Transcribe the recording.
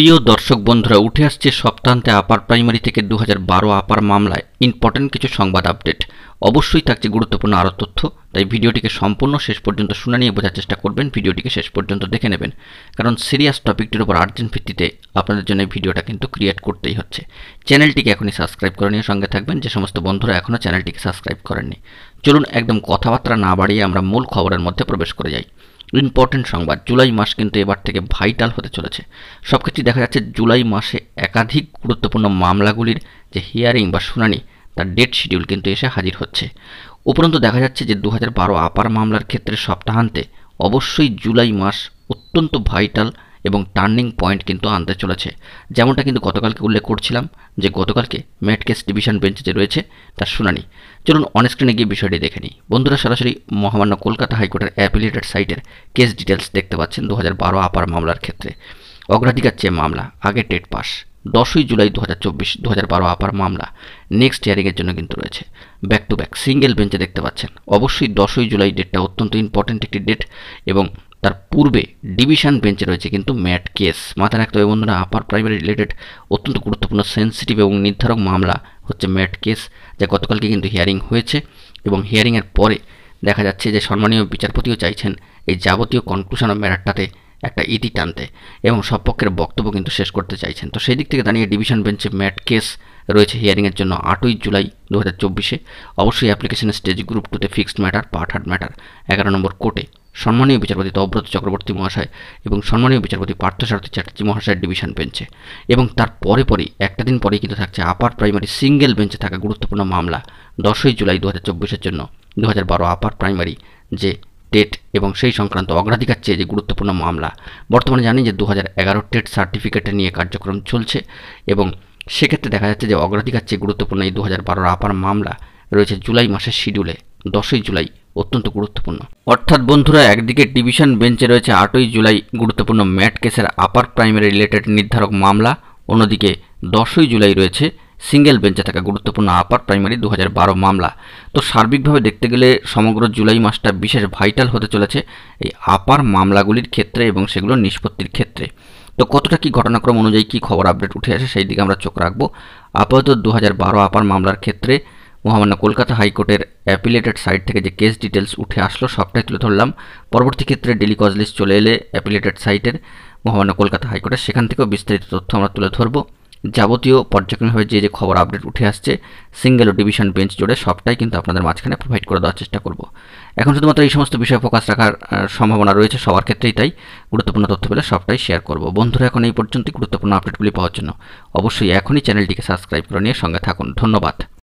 প্রিয় দর্শক বন্ধুরা উঠে আসছে সপ্তাহান্তে আপার প্রাইমারি থেকে দু আপার মামলায় ইম্পর্টেন্ট কিছু সংবাদ আপডেট অবশ্যই থাকছে গুরুত্বপূর্ণ আরও তথ্য তাই ভিডিওটিকে সম্পূর্ণ শেষ পর্যন্ত শুনে নিয়ে বোঝার চেষ্টা করবেন ভিডিওটিকে শেষ পর্যন্ত দেখে নেবেন কারণ সিরিয়াস টপিকটির উপর আর্জেন্ট ভিত্তিতে আপনাদের জন্য ভিডিওটা কিন্তু ক্রিয়েট করতেই হচ্ছে চ্যানেলটিকে এখনই সাবস্ক্রাইব করে নিয়ে সঙ্গে থাকবেন যে সমস্ত বন্ধুরা এখনও চ্যানেলটিকে সাবস্ক্রাইব করেননি চলুন একদম কথাবার্তা না বাড়িয়ে আমরা মূল খবরের মধ্যে প্রবেশ করে যাই ইম্পর্টেন্ট সংবাদ জুলাই মাস কিন্তু এবার থেকে ভাইটাল হতে চলেছে সব কিছুই দেখা যাচ্ছে জুলাই মাসে একাধিক গুরুত্বপূর্ণ মামলাগুলির যে হিয়ারিং বা শুনানি তার ডেট শিডিউল কিন্তু এসে হাজির হচ্ছে উপরন্তু দেখা যাচ্ছে যে দু আপার মামলার ক্ষেত্রে সপ্তাহান্তে অবশ্যই জুলাই মাস অত্যন্ত ভাইটাল এবং টার্নিং পয়েন্ট কিন্তু আনতে চলেছে যেমনটা কিন্তু গতকালকে উল্লেখ করছিলাম যে গতকালকে কেস ডিভিশন বেঞ্চে যে রয়েছে তার শুনানি চলুন অনস্ক্রিনে গিয়ে বিষয়টি দেখে নিই বন্ধুরা সরাসরি মহামান্য কলকাতা হাইকোর্টের অ্যাপিলেটেড সাইটের কেস ডিটেলস দেখতে পাচ্ছেন দু আপার মামলার ক্ষেত্রে অগ্রাধিকার চেয়ে মামলা আগে টেট পাস দশই জুলাই দু হাজার চব্বিশ দু হাজার বারো আপার মামলা নেক্সট হিয়ারিংয়ের জন্য কিন্তু রয়েছে ব্যাক টু ব্যাক সিঙ্গেল বেঞ্চে দেখতে পাচ্ছেন অবশ্যই দশই জুলাই ডেটটা অত্যন্ত ইম্পর্ট্যান্ট একটি ডেট এবং তার পূর্বে ডিভিশন বেঞ্চে রয়েছে কিন্তু ম্যাট কেস মাথায় রাখতে হবে বন্ধুরা আপার প্রাইমারি রিলেটেড অত্যন্ত গুরুত্বপূর্ণ সেন্সিটিভ এবং নির্ধারক মামলা হচ্ছে ম্যাট কেস যা গতকালকে কিন্তু হিয়ারিং হয়েছে এবং হিয়ারিংয়ের পরে দেখা যাচ্ছে যে সম্মানীয় বিচারপতিও চাইছেন এই যাবতীয় কনক্লুশন অফ ম্যাটারটাতে একটা ইতি e টানতে এবং সব পক্ষের বক্তব্য কিন্তু শেষ করতে চাইছেন তো সেই দিক থেকে দাঁড়িয়ে ডিভিশন বেঞ্চে ম্যাট কেস রয়েছে হিয়ারিংয়ের জন্য আটই জুলাই দু হাজার চব্বিশে অবশ্যই অ্যাপ্লিকেশনের স্টেজ গ্রুপ টুতে fixed matter part hard matter এগারো নম্বর কোর্টে সম্মানীয় বিচারপতি তব্রত চক্রবর্তী মহাশয় এবং সম্মানীয় বিচারপতি পার্থসারথী চ্যাটার্জি মহাশয়ের ডিভিশন বেঞ্চে এবং তার পরে পরে একটা দিন পরেই কিন্তু থাকছে আপার প্রাইমারি সিঙ্গেল বেঞ্চে থাকা গুরুত্বপূর্ণ মামলা দশই জুলাই দু হাজার চব্বিশের জন্য দু হাজার বারো আপার প্রাইমারি যে টেট এবং সেই সংক্রান্ত অগ্রাধিকার চেয়ে যে গুরুত্বপূর্ণ মামলা বর্তমানে জানি যে দু হাজার টেট সার্টিফিকেট নিয়ে কার্যক্রম চলছে এবং সেক্ষেত্রে দেখা যাচ্ছে যে অগ্রাধিকার চেয়ে গুরুত্বপূর্ণ এই দু হাজার আপার মামলা রয়েছে জুলাই মাসের শিডিউলে দশই জুলাই অত্যন্ত গুরুত্বপূর্ণ অর্থাৎ বন্ধুরা একদিকে ডিভিশন বেঞ্চে রয়েছে আটই জুলাই গুরুত্বপূর্ণ ম্যাট কেসের আপার প্রাইমারি রিলেটেড নির্ধারক মামলা অন্যদিকে দশই জুলাই রয়েছে সিঙ্গেল বেঞ্চে থাকা গুরুত্বপূর্ণ আপার প্রাইমারি দু মামলা তো সার্বিকভাবে দেখতে গেলে সমগ্র জুলাই মাসটা বিশেষ ভাইটাল হতে চলেছে এই আপার মামলাগুলির ক্ষেত্রে এবং সেগুলো নিষ্পত্তির ক্ষেত্রে তো কতটা কি ঘটনাক্রম অনুযায়ী কী খবর আপডেট উঠে আসে সেই দিকে আমরা চোখ রাখবো আপাতত দু আপার মামলার ক্ষেত্রে মহামান্য কলকাতা হাইকোর্টের অ্যাপিলেটেড সাইট থেকে যে কেস ডিটেলস উঠে আসলো সবটাই তুলে ধরলাম পরবর্তী ক্ষেত্রে ডেলি কজলিস্ট চলে এলে অ্যাপিলেটেড সাইটের মহামান্য কলকাতা হাইকোর্টের সেখান থেকেও বিস্তারিত তথ্য আমরা তুলে ধরবো যাবতীয় পর্যায়ক্রমিকভাবে যে যে খবর আপডেট উঠে আসছে সিঙ্গেল ও ডিভিশন বেঞ্চ জুড়ে সবটাই কিন্তু আপনাদের মাঝখানে প্রোভাইড করে দেওয়ার চেষ্টা করব এখন শুধুমাত্র এই সমস্ত বিষয়ে ফোকাস রাখার সম্ভাবনা রয়েছে সবার ক্ষেত্রেই তাই গুরুত্বপূর্ণ তথ্য পেলে সবটাই শেয়ার করব বন্ধুরা এখন এই পর্যন্তই গুরুত্বপূর্ণ আপডেটগুলি পাওয়ার জন্য অবশ্যই এখনই চ্যানেলটিকে সাবস্ক্রাইব করে নিয়ে সঙ্গে থাকুন ধন্যবাদ